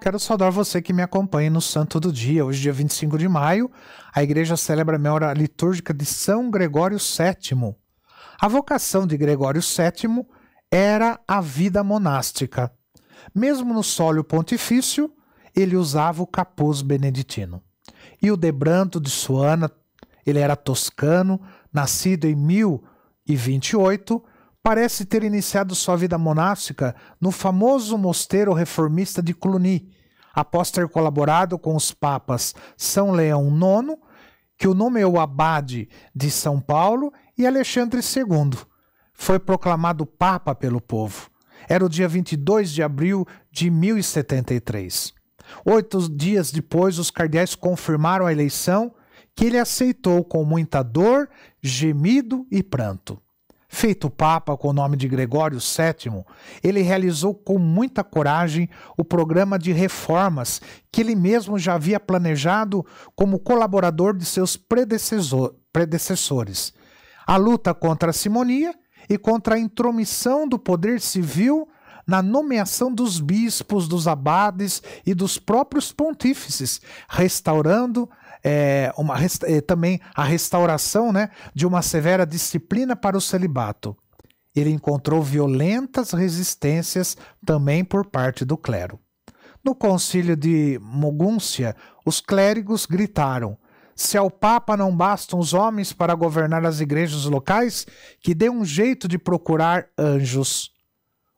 Quero saudar você que me acompanha no Santo do Dia. Hoje, dia 25 de maio, a igreja celebra a memória litúrgica de São Gregório VII. A vocação de Gregório VII era a vida monástica. Mesmo no sólio pontifício, ele usava o capuz beneditino. E o Debranto de Suana, ele era toscano, nascido em 1028, parece ter iniciado sua vida monástica no famoso mosteiro reformista de Cluny, após ter colaborado com os papas São Leão IX, que o nomeou é abade de São Paulo, e Alexandre II. Foi proclamado papa pelo povo. Era o dia 22 de abril de 1073. Oito dias depois, os cardeais confirmaram a eleição, que ele aceitou com muita dor, gemido e pranto. Feito Papa com o nome de Gregório VII, ele realizou com muita coragem o programa de reformas que ele mesmo já havia planejado como colaborador de seus predecessores. A luta contra a simonia e contra a intromissão do poder civil na nomeação dos bispos, dos abades e dos próprios pontífices, restaurando é, uma, é, também a restauração né, de uma severa disciplina para o celibato. Ele encontrou violentas resistências também por parte do clero. No concílio de Mogúncia, os clérigos gritaram: se ao Papa não bastam os homens para governar as igrejas locais, que dê um jeito de procurar anjos.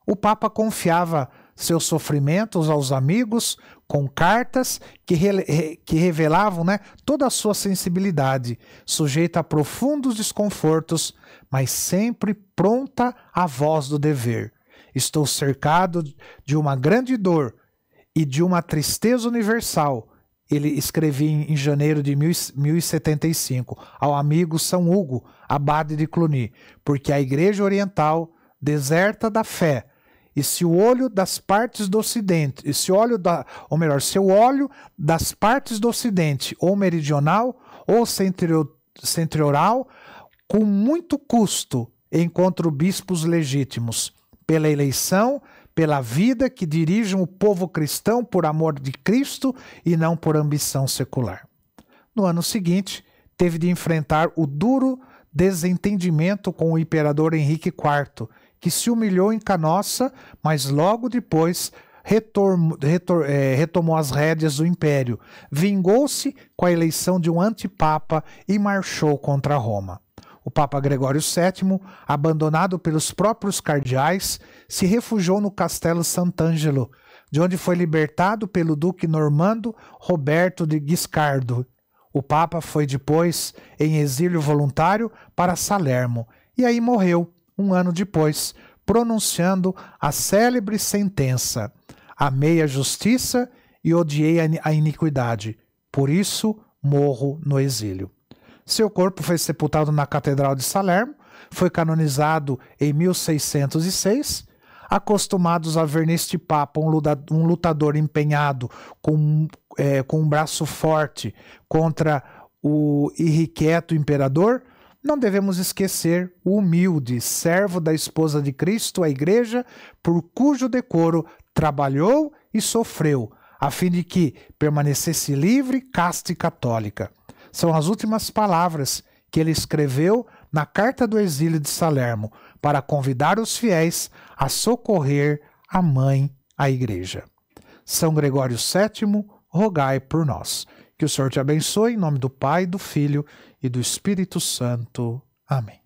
O Papa confiava seus sofrimentos aos amigos, com cartas que, re, que revelavam né, toda a sua sensibilidade, sujeita a profundos desconfortos, mas sempre pronta à voz do dever. Estou cercado de uma grande dor e de uma tristeza universal. Ele escrevia em, em janeiro de 1075 ao amigo São Hugo, abade de Cluny, porque a Igreja Oriental deserta da fé e se o olho das partes do ocidente, e se olho da, ou melhor, se o olho das partes do ocidente, ou meridional, ou centro centrioral, com muito custo, encontro bispos legítimos, pela eleição, pela vida que dirigem o povo cristão por amor de Cristo e não por ambição secular. No ano seguinte, teve de enfrentar o duro desentendimento com o imperador Henrique IV, que se humilhou em Canossa, mas logo depois retor, é, retomou as rédeas do império, vingou-se com a eleição de um antipapa e marchou contra Roma. O Papa Gregório VII, abandonado pelos próprios cardeais, se refugiou no castelo Sant'Angelo, de onde foi libertado pelo duque normando Roberto de Guiscardo. O Papa foi depois em exílio voluntário para Salermo e aí morreu um ano depois, pronunciando a célebre sentença: Amei a justiça e odiei a iniquidade, por isso morro no exílio. Seu corpo foi sepultado na Catedral de Salerno, foi canonizado em 1606. Acostumados a ver neste Papa um lutador empenhado com, é, com um braço forte contra o irrequieto imperador, não devemos esquecer o humilde servo da esposa de Cristo, a igreja, por cujo decoro trabalhou e sofreu, a fim de que permanecesse livre, casta e católica. São as últimas palavras que ele escreveu na carta do exílio de Salermo, para convidar os fiéis a socorrer a mãe, a igreja. São Gregório VII, rogai por nós. Que o Senhor te abençoe em nome do Pai, do Filho e do Espírito Santo. Amém.